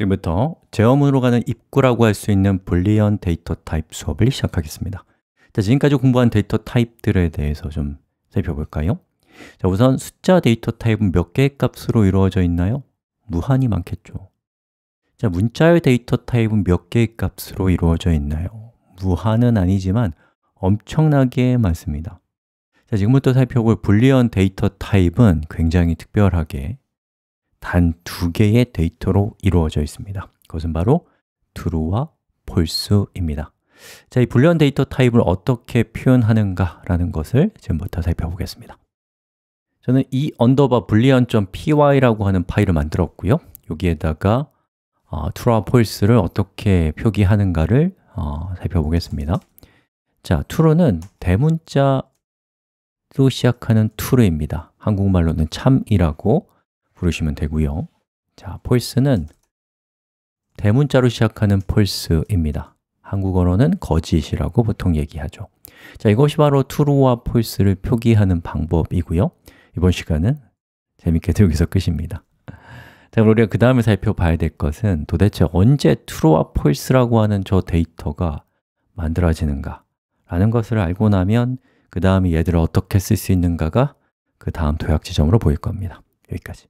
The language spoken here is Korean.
지금부터 제어문으로 가는 입구라고 할 수 있는 불리언 데이터 타입 수업을 시작하겠습니다 자, 지금까지 공부한 데이터 타입들에 대해서 좀 살펴볼까요? 자, 우선 숫자 데이터 타입은 몇 개의 값으로 이루어져 있나요? 무한히 많겠죠 자, 문자의 데이터 타입은 몇 개의 값으로 이루어져 있나요? 무한은 아니지만 엄청나게 많습니다 자, 지금부터 살펴볼 불리언 데이터 타입은 굉장히 특별하게 단두 개의 데이터로 이루어져 있습니다. 그것은 바로 true와 false입니다. 자, 이 불리언 데이터 타입을 어떻게 표현하는가라는 것을 지금부터 살펴보겠습니다. 저는 이 언더바 b o o l e a n p y 라고 하는 파일을 만들었고요. 여기에다가 어, true와 false를 어떻게 표기하는가를 어, 살펴보겠습니다. 자, true는 대문자로 시작하는 true입니다. 한국말로는 참이라고 부르시면 되고요 자, 폴스는 대문자로 시작하는 폴스입니다 한국어로는 거짓이라고 보통 얘기하죠 자, 이것이 바로 true와 false를 표기하는 방법이고요 이번 시간은 재밌게 들기서 끝입니다 자, 그럼 우리가 그 다음에 살펴봐야 될 것은 도대체 언제 true와 false라고 하는 저 데이터가 만들어지는가 라는 것을 알고 나면 그 다음에 얘들을 어떻게 쓸 수 있는가가 그 다음 도약 지점으로 보일 겁니다 여기까지